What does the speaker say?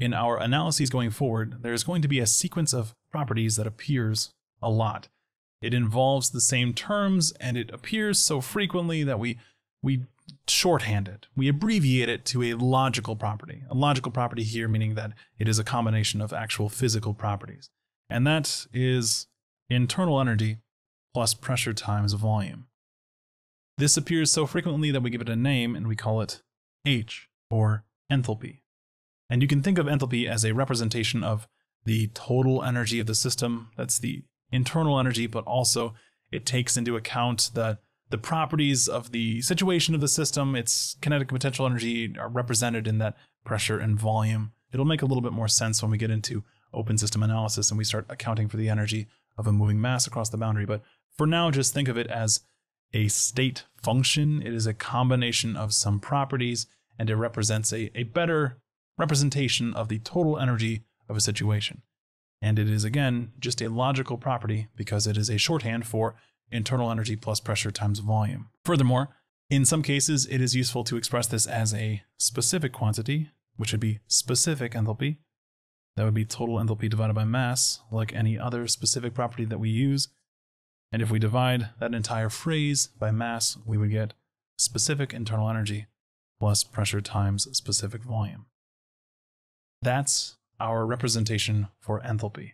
in our analyses going forward, there is going to be a sequence of properties that appears a lot. It involves the same terms and it appears so frequently that we, we shorthand it. We abbreviate it to a logical property. A logical property here meaning that it is a combination of actual physical properties. And that is internal energy plus pressure times volume. This appears so frequently that we give it a name and we call it H, or enthalpy. And you can think of enthalpy as a representation of the total energy of the system. That's the internal energy, but also it takes into account the, the properties of the situation of the system. Its kinetic and potential energy are represented in that pressure and volume. It'll make a little bit more sense when we get into open system analysis and we start accounting for the energy of a moving mass across the boundary. But for now, just think of it as a state function. It is a combination of some properties and it represents a, a better representation of the total energy of a situation. And it is again just a logical property because it is a shorthand for internal energy plus pressure times volume. Furthermore, in some cases, it is useful to express this as a specific quantity, which would be specific enthalpy. That would be total enthalpy divided by mass, like any other specific property that we use. And if we divide that entire phrase by mass, we would get specific internal energy plus pressure times specific volume. That's our representation for enthalpy.